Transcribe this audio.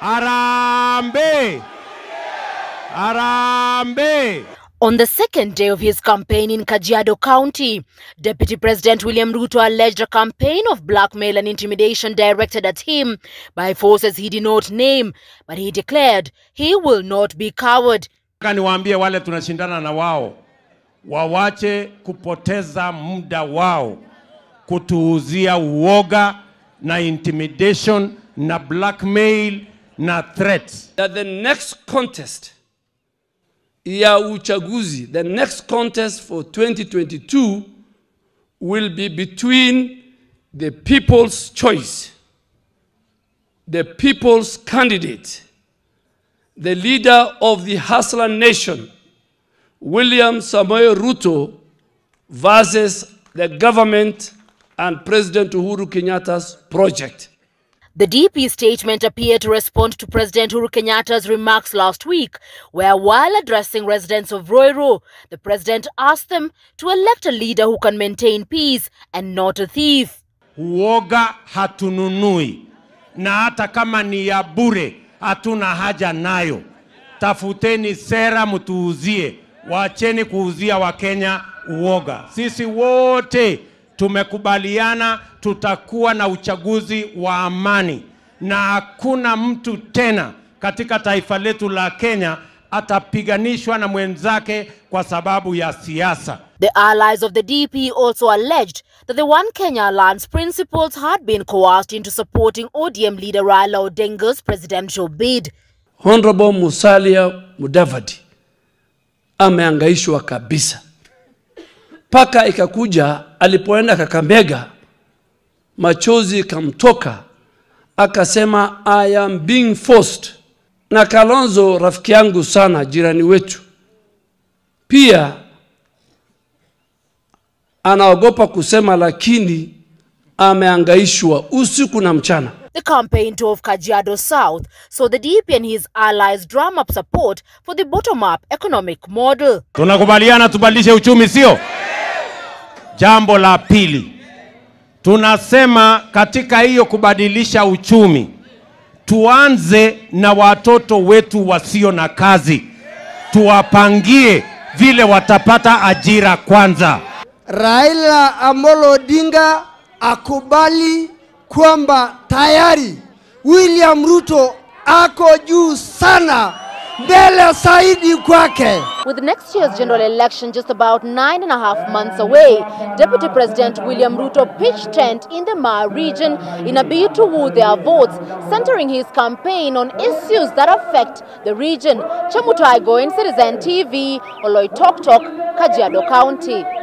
Arambe! Arambe! On the second day of his campaign in Kajiado County, Deputy President William Ruto alleged a campaign of blackmail and intimidation directed at him by forces he did not name, but he declared he will not be coward. Niwaambie wale tunashindana na wao wawache kupoteza muda wao kutuuzia uoga na intimidation na blackmail na threats. That the next contest ya uchaguzi, the next contest for 2022 will be between the people's choice, the people's candidate, the leader of the hustler nation, William Samoei Ruto versus the government and President Uhuru Kenyatta's project. The DP statement appeared to respond to President Uhuru Kenyatta's remarks last week, where while addressing residents of Roiro, the president asked them to elect a leader who can maintain peace and not a thief. Uoga hatununui na hata kama ni ya bure hatuna haja nayo. Tafuteni sera mutuuzie waacheni kuuzia Wakenya uoga. Sisi wote tumekubaliana tutakuwa na uchaguzi wa amani, na hakuna mtu tena katika taifa letu la Kenya atapiganishwa na mwenzake kwa sababu ya siasa. The allies of the DP also alleged that the One Kenya Alliance principles had been coerced into supporting ODM leader Raila Odinga's presidential bid. Honorable Musalia Mudavadi ameangaishwa kabisa. Paka ikakuja alipoenda kakambega machozi kamtoka, akasema I am being forced. Na Kalonzo rafiki yangu sana, jirani wetu pia, anaogopa kusema, lakini ameangaishwa usiku na mchana. The campaign tour of Kajiado South so the DP and his allies drum up support for the bottom-up economic model. Tunakubaliana tubadilishe uchumi, sio? Jambo la pili, tunasema katika hiyo kubadilisha uchumi, tuanze na watoto wetu wasio na kazi, tuwapangie vile watapata ajira kwanza. Raila Amolo Odinga akubali kwamba tayari William Ruto ako juu sana mbele zaidi kwake. With next year's general election just about nine and a half months away, Deputy President William Ruto pitched tent in the Maa region in a bid to woo their votes, centering his campaign on issues that affect the region. Chamutai Goin, Citizen TV, Oloitoktok, Kajiado County.